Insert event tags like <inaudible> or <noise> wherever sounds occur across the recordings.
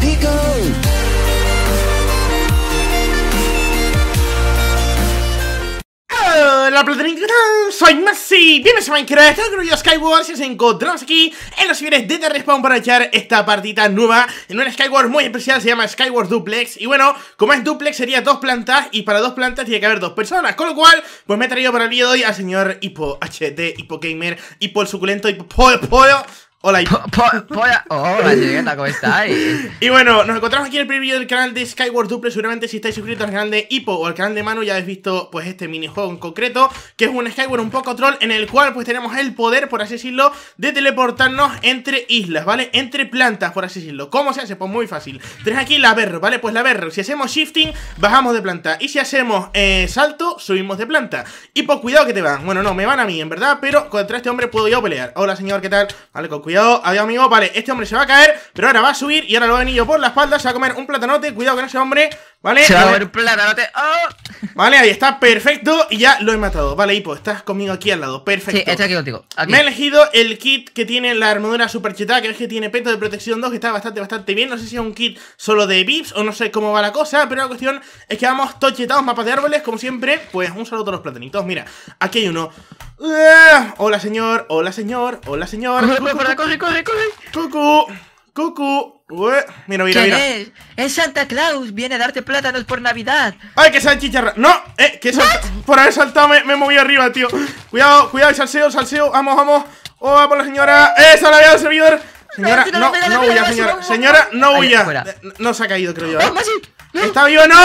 digo. Hola, soy Messi bienvenidos a Minecraft, yo Skyward, si nos encontramos aquí en los siguientes de The Respawn para echar esta partita nueva en un Skyward muy especial, se llama Skyward Duplex y bueno, como es Duplex sería dos plantas y para dos plantas tiene que haber dos personas, con lo cual, pues me he traído para el día de hoy al señor Hipo HD, Hippo Gamer, Hippo el suculento, Hippo Pollo Hola. Hola, oh, ¿cómo estáis? <laughs> y bueno, nos encontramos aquí en el primer vídeo del canal de Skyward Duple. Seguramente si estáis suscritos al canal de Hippo o al canal de Manu ya habéis visto pues este minijuego en concreto, que es un Skyward un poco troll en el cual pues tenemos el poder, por así decirlo, de teleportarnos entre islas, ¿vale? Entre plantas, por así decirlo. ¿Cómo se hace? Pues muy fácil. Tenéis aquí la berro, ¿vale? Pues la berro, si hacemos shifting, bajamos de planta. Y si hacemos eh, salto, subimos de planta. Y cuidado que te van. Bueno, no, me van a mí, en verdad, pero contra este hombre puedo yo pelear. Hola, señor, ¿qué tal? Vale, con cuidado. Cuidado, adiós amigo, vale, este hombre se va a caer Pero ahora va a subir y ahora lo va por la espalda Se va a comer un platanote, cuidado con ese hombre Vale. Se va a ver oh. Vale, ahí está, perfecto. Y ya lo he matado. Vale, Hipo, estás conmigo aquí al lado. Perfecto. Sí, estoy aquí contigo. Aquí. Me he elegido el kit que tiene la armadura super chetada, que es que tiene peto de protección 2, que está bastante, bastante bien. No sé si es un kit solo de bips o no sé cómo va la cosa, pero la cuestión es que vamos tochetados, mapas de árboles, como siempre. Pues un saludo a los platanitos. Mira, aquí hay uno. hola, señor. Hola, señor. Hola, señor. corre, corre, corre. Cucu. Mira, mira, mira. Es? Santa Claus. Viene a darte plátanos por Navidad. ¡Ay, que chicharra. ¡No! ¡Eh! Que Por haber saltado me, he moví arriba, tío. Cuidado, cuidado, salseo, salseo. Vamos, vamos. ¡Oh, por la señora! ¡Eso la veo el servidor! Señora, no, no, huya, señora. Señora, no huya. Eh, no se ha caído, creo yo. ¿eh? está vivo no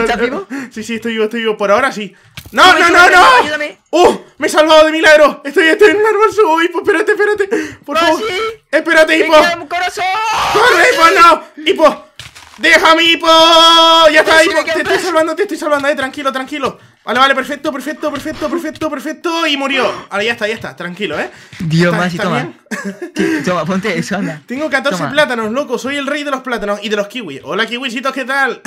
está <laughs> vivo Sí, sí, estoy vivo, estoy vivo. Por ahora sí. ¡No, no, no, no! ¡Ayúdame! ¡Uh! ¡Me he salvado de milagro! Estoy, estoy en un árbol subo, hipo. Espérate, espérate. Por favor. Espérate, hipo. ¡Corre, hipo! ¡No! ¡Hipo! ¡Deja mi po! Ya está te estoy salvando, te estoy salvando, eh, tranquilo, tranquilo. Vale, vale, perfecto, perfecto, perfecto, perfecto, perfecto. Y murió. Ahora ya está, ya está, tranquilo, eh. Dios más y toma. toma, ponte <laughs> eso, anda. Tengo 14 plátanos, loco. Soy el rey de los plátanos y de los kiwis. Hola, kiwisitos, ¿qué tal?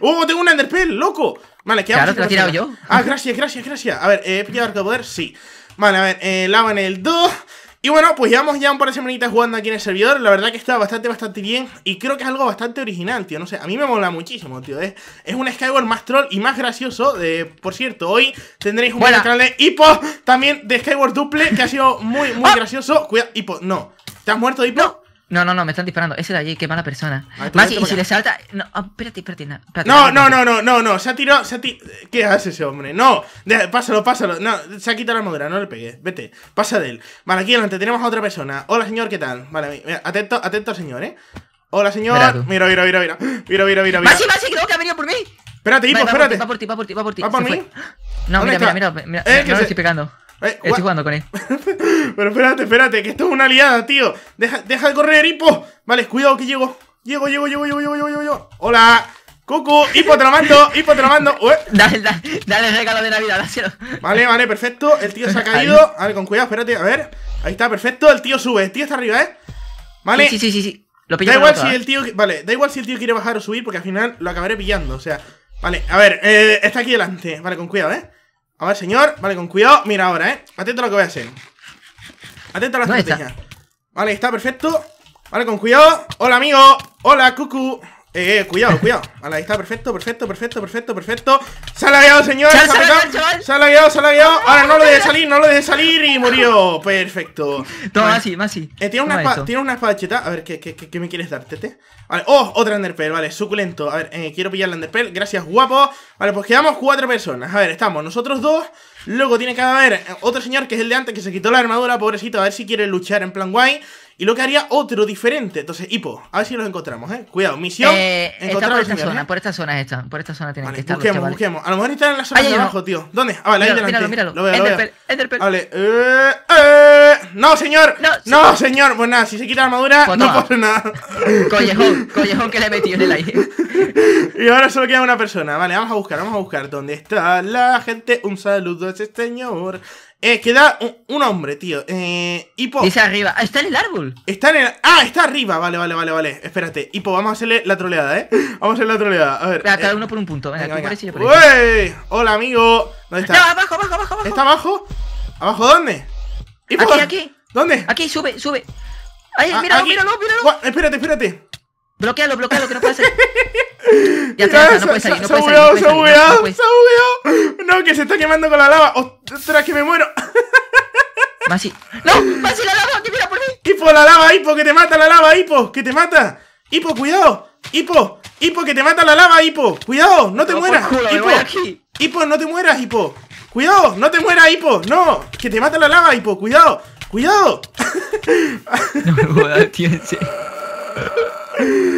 Uh, <laughs> tengo un Enderpell! loco! Vale, ¿qué hago? Claro, te lo he tirado yo. Ah, gracias, gracias, gracias. A ver, eh, ¿he pillado arco de poder? Sí. Vale, a ver, eh, lava en el 2. Y bueno, pues llevamos ya un par de semanitas jugando aquí en el servidor. La verdad que está bastante, bastante bien. Y creo que es algo bastante original, tío. No sé, a mí me mola muchísimo, tío. Es, es un Skyward más troll y más gracioso. De, por cierto, hoy tendréis un bueno. canal de Hippo también de Skyward Duple, que ha sido muy, muy ah. gracioso. Cuidado, Hippo, no. ¿Te has muerto, Hippo? No, no, no, me están disparando. Ese de allí, qué mala persona. Ah, Masi, y, si le salta. No, oh, espérate, espérate, no, no, no, no, no, no, Se ha tirado. Se ha ¿Qué hace ese hombre? No, pásalo, pásalo. No, se ha quitado la madera, no le pegué Vete, pasa de él. Vale, aquí adelante tenemos a otra persona. Hola, señor, ¿qué tal? Vale, mira, atento, atento, señor, eh. Hola, señor. Mira, mira, mira, mira. Mira, mira, mira. más Masi, creo que ha venido por mí. Espérate, hipo, espérate. Va por ti, va por ti, va por ti. ¿Va por mí? No, mira, mira, mira, eh, no estoy pegando. Eh, Estoy jugando con él. <laughs> Pero espérate, espérate, que esto es una aliada, tío. Deja, deja de correr, Hipo. Vale, cuidado que llego. Llego, llego, llego, llego, llego, llego, Hola. Cucu, hipo te lo mando, hipo te lo mando. <laughs> Dale, dale, dale el regalo de Navidad, dáselo. Vale, vale, perfecto. El tío se ha <laughs> caído. A ver, con cuidado, espérate, a ver. Ahí está, perfecto. El tío sube, el tío está arriba, ¿eh? Vale. Sí, sí, sí, sí. Lo da igual si ¿eh? el tío. Vale, da igual si el tío quiere bajar o subir, porque al final lo acabaré pillando. O sea, vale, a ver, eh, está aquí delante. Vale, con cuidado, ¿eh? A ver, señor. Vale, con cuidado. Mira ahora, ¿eh? Atento a lo que voy a hacer. Atento a la estrategia. Vale, está perfecto. Vale, con cuidado. Hola, amigo. Hola, cucu. Eh, eh, cuidado, cuidado. ahí está, perfecto, perfecto, perfecto, perfecto, perfecto. Se ha señor. Se ha lagueado, se ha lagueado. Ahora no lo deje salir, no lo deje salir y murió. Perfecto. Toma, así, más así. tiene una, espada, tiene una cheta. A ver, ¿qué, qué, qué, me quieres dar, Tete? Vale, oh, otra Enderpearl, vale, suculento. A ver, eh, quiero pillar la Enderpearl. Gracias, guapo. Vale, pues quedamos cuatro personas. A ver, estamos nosotros dos. Luego tiene que haber eh, otro señor que es el de antes que se quitó la armadura, pobrecito. A ver si quiere luchar en plan guay. Y lo que haría otro diferente. Entonces, Hipo, a ver si los encontramos, ¿eh? Cuidado, misión. Eh, está ¿eh? por esta zona, por esta zona esta. Por esta zona tiene que estar. Busquemos, busquemos. A lo mejor están en la zona de abajo, tío. ¿Dónde? Ah, vale, míralo, ahí delante. Míralo, míralo. Lo veo, Vale. Eh, eh. No, señor. No, señor. Pues nada, si se quita la armadura, pues no pasa nada. <laughs> Collejón, collejón que le he metido en el aire. <laughs> y ahora solo queda una persona. Vale, vamos a buscar, vamos a buscar. ¿Dónde está la gente? Un saludo a ese señor. Eh, queda un, hombre, tío. Eh, Hipo. Dice arriba. Ah, está en el árbol. Está en el. Ah, está arriba. Vale, vale, vale, vale. Espérate. Hipo, vamos a hacerle la troleada, ¿eh? <laughs> Vamos a hacerle la troleada. A ver. Venga, cada eh. uno por un punto. Venga, venga, venga. Tú por Uy, Hola, amigo. ¿Dónde está? No, abajo, abajo, abajo, abajo. ¿Está abajo? ¿Abajo dónde? Aquí, aquí. ¿Dónde? Aquí, sube, sube. Ahí, ah, míralo, míralo, míralo, míralo. espérate, espérate. Bloquealo, bloquealo, que no puede <laughs> Ya está, no puede salir, no puede salir. ¡Se ha bugueado! ¡Se ha bugueado! ¡No, que se está quemando con la lava! ¡Ostras, que me muero! <laughs> Masi. ¡No! ¡Masi, la lava! ¡Que mira por mí! ¡Hipo, la lava, hipo! ¡Que te mata la lava, hipo! ¡Que te mata! ¡Hipo, cuidado! ¡Hipo! ¡Hipo, que te mata la lava, hipo! ¡Cuidado! ¡No te no, mueras! Culo, ¡Hipo! ¡Hipo, no te mueras, hipo! ¡Cuidado! ¡No te mueras, hipo! ¡No! ¡Que te mata la lava, hipo! ¡Cuidado! ¡Cuidado! <laughs> no me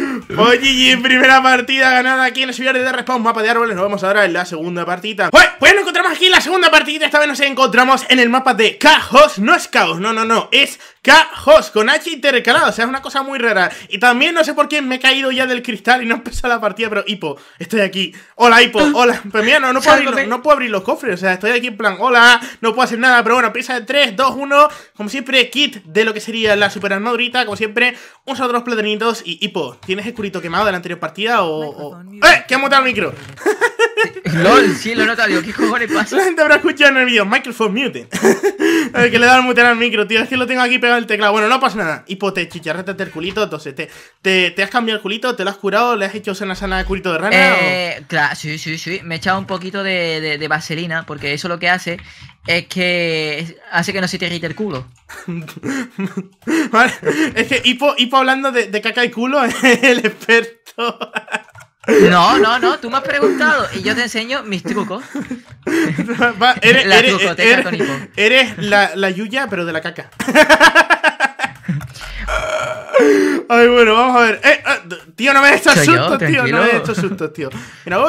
<laughs> Oye, primera partida ganada aquí en el ciudad de Respawn, mapa de árboles. Nos vamos ahora en la segunda partida. Pues nos encontramos aquí en la segunda partida. Esta vez nos encontramos en el mapa de Cajos. No es Caos, no, no, no. Es Cajos, con H intercalado, o sea, es una cosa muy rara. Y también no sé por qué me he caído ya del cristal y no he empezado la partida, pero Hipo, estoy aquí. Hola, Hipo, <laughs> hola. Pues mira, no, puedo abrir, no, puedo abrir, los cofres, o sea, estoy aquí en plan, hola, no puedo hacer nada, pero bueno, empieza de 3, 2, 1. Como siempre, kit de lo que sería la super armadurita, como siempre, un otros platanitos y Hipo, ¿tienes el curito quemado de la anterior partida o...? ¡Eh! ¡Que ha mutado el micro! <laughs> <laughs> LOL, sí, lo nota, digo, ¿qué cojones <laughs> pasa? La gente habrá escuchado en el vídeo, microphone muted. <laughs> a ver, que le da el mute al micro, tío, es que lo tengo aquí pegado al teclado. Bueno, no pasa nada. Hipote, pues, chicharrétate el culito, entonces, te, te, has cambiado el culito, te lo has curado, le has hecho una sana de culito de rana. Eh, claro, sí, sí, sí. Me he echado un poquito de, de, vaselina, porque eso lo que hace es que hace que no se te irrite el culo. vale, es que Hipo, hablando de, de caca y culo, el experto. No, no, no, tú me has preguntado y yo te enseño mis trucos. eres, la la, Yuya, pero de la caca. <laughs> Ay, bueno, vamos a ver. Eh, eh tío, no me he hecho sustos, tío. No me he hecho sustos, tío. Mira, uh, uh,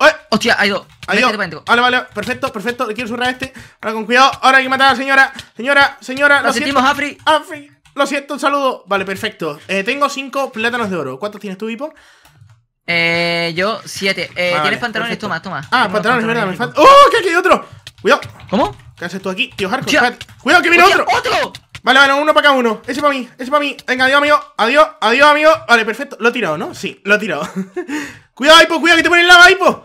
uh, Hostia, hay dos. Vale, vale, perfecto, perfecto. Le quiero zurrar a este. Ahora con cuidado. Ahora hay que matar a la señora. Señora, señora. Nos sentimos, Afri. Afri. Lo siento, un saludo. Vale, perfecto. Eh, tengo cinco plátanos de oro. ¿Cuántos tienes tú, Hipo? Eh, yo, siete. Eh, ¿Tienes pantalones? Toma, toma. Ah, pantalones, verdad, me falta. ¡Oh! ¡Que aquí hay otro! Cuidado. ¿Cómo? ¿Qué haces tú aquí, tío Harco? ¡Cuidado, que viene otro! ¡Otro! Vale, vale, uno para cada uno. Ese para mí, ese para mí. Venga, adiós, amigo. Adiós, adiós, amigo. Vale, perfecto. Lo he tirado, ¿no? Sí, lo he tirado. <laughs> cuidado, Hipo, cuidado, que te ponen lava, Hipo.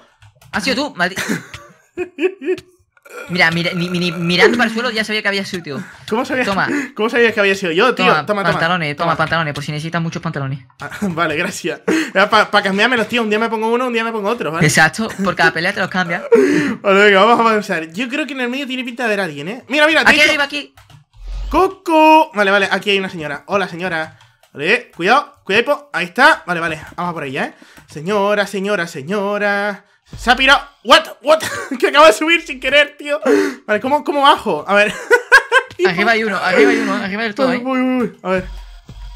Ha sido tú, maldito <laughs> Mira, mira mirando para el suelo ya sabía que había sido, tío. ¿Cómo sabías, toma. <laughs> ¿Cómo sabías que había sido yo, tío? Toma, toma pantalones, toma, pantalones, por si necesitas muchos pantalones. Ah, <laughs> vale, gracias. Para cambiarme los tío. Un día me pongo uno, un día me pongo otro, ¿vale? Exacto, por cada pelea te los cambia. <laughs> Vale, venga, vamos a avanzar. Yo creo que en el medio tiene pinta de haber alguien, ¿eh? Mira, mira, Aquí arriba, aquí. ¡Coco! Vale, vale, aquí hay una señora. Hola, señora. Vale, cuidado, cuidado, ahí está. Vale, vale, vamos a por ella, ¿eh? Señora, señora, señora. Se ha pirado. What? What? <laughs> que acaba de subir sin querer, tío. Vale, ¿cómo, cómo bajo? A ver. Aquí <laughs> va uno, aquí va uno, aquí va el todo. Eh. Uy, uy, uy. A ver.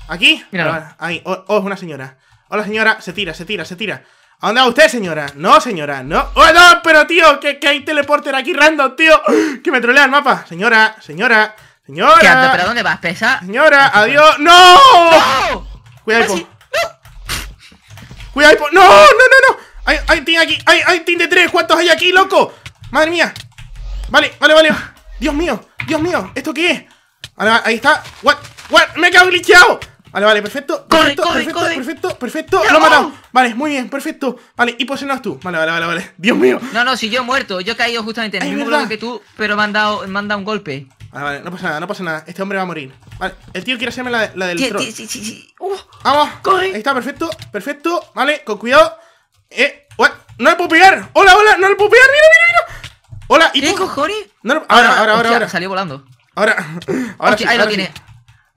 ¿Aquí? mira. Ahí. Oh, oh, una señora. Hola, señora. Se tira, se tira, se tira. ¿A dónde va usted, señora? No, señora, no. ¡Oh, no! Pero, tío, que, hay teleporter aquí random, tío. <gasps> Que me trolea el mapa. Señora, señora, señora. ¿Qué ¿Pero dónde vas, pesa? Señora, adiós. Pues. ¡No! Cuidado, pues Cuidado, no, no, no! ¡Hay, hay team aquí! ¡Hay, hay team de tres! ¿Cuántos hay aquí, loco? ¡Madre mía! Vale, vale, vale. ¡Dios mío! ¡Dios mío! ¿Esto qué es? Vale, ahí está. ¡What! ¡What! ¡Me he quedado glitchado! Vale, vale, perfecto. Corre, perfecto, corre, perfecto, corre. perfecto, perfecto. Lo he matado. Vale, muy bien, perfecto. Vale, y posicionas tú. Vale, vale, vale, vale. Dios mío. No, no, si yo he muerto. Yo he caído justamente en el mismo lugar que tú, pero me han, dado, me han dado un golpe. Vale, vale, no pasa nada, no pasa nada. Este hombre va a morir. Vale, el tío quiere hacerme la, la del sí, Sí, sí, sí. Vamos. Corre. Ahí está, perfecto, perfecto. Vale, con cuidado. Eh, no le puedo pegar. Hola, hola, no le puedo pegar. Mira, mira, mira. Hola, ¿y ¿Qué tú? cojones? ahora, ahora, ahora, ahora, Salió volando. Ahora, ahora. ahí lo tiene.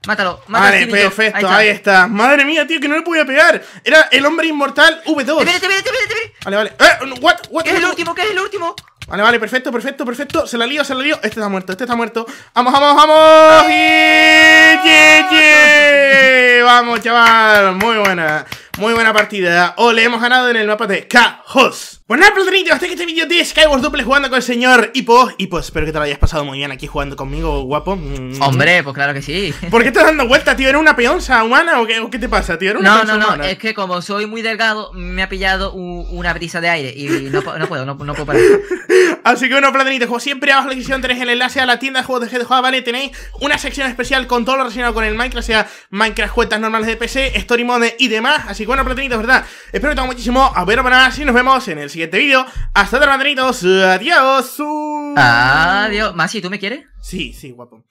Mátalo, mátalo. Vale, perfecto, ahí está. Madre mía, tío, que no le podía pegar. Era el hombre inmortal V2. Espérate, espérate, espérate. Vale, vale. Eh, what, ¿Qué es el último? ¿Qué es el último? Vale, vale, perfecto, perfecto, perfecto. Se la lío, se la lío. Este está muerto, este está muerto. Vamos, vamos, vamos. Vamos, chaval. Muy buena. Muy buena partida. O oh, le hemos ganado en el mapa de Cajos. Bueno, nada, hasta que este vídeo de Skyward Duple jugando con el señor y pues espero que te lo hayas pasado muy bien aquí jugando conmigo, guapo. Mm. Hombre, pues claro que sí. ¿Por qué estás dando vueltas, tío? ¿Eres una peonza humana o qué, te pasa, tío? una no, no, no, es que como soy muy delgado, me ha pillado una brisa de aire y no, no puedo, no, no, puedo parar. <laughs> Así que bueno, platonito, como siempre, abajo en la descripción tenéis el enlace a la tienda de juegos de GDJ, ¿vale? Tenéis una sección especial con todo lo relacionado con el Minecraft, sea Minecraft, cuentas normales de PC, Story Mode y demás. Así que bueno, Platinitos, ¿verdad? Espero que te muchísimo. A ver, para nada, y nos vemos en el siguiente siguiente vídeo. Hasta otra, mandanitos. Adiós. Adiós. ¿Más si tú me quieres? Sí, sí, guapo.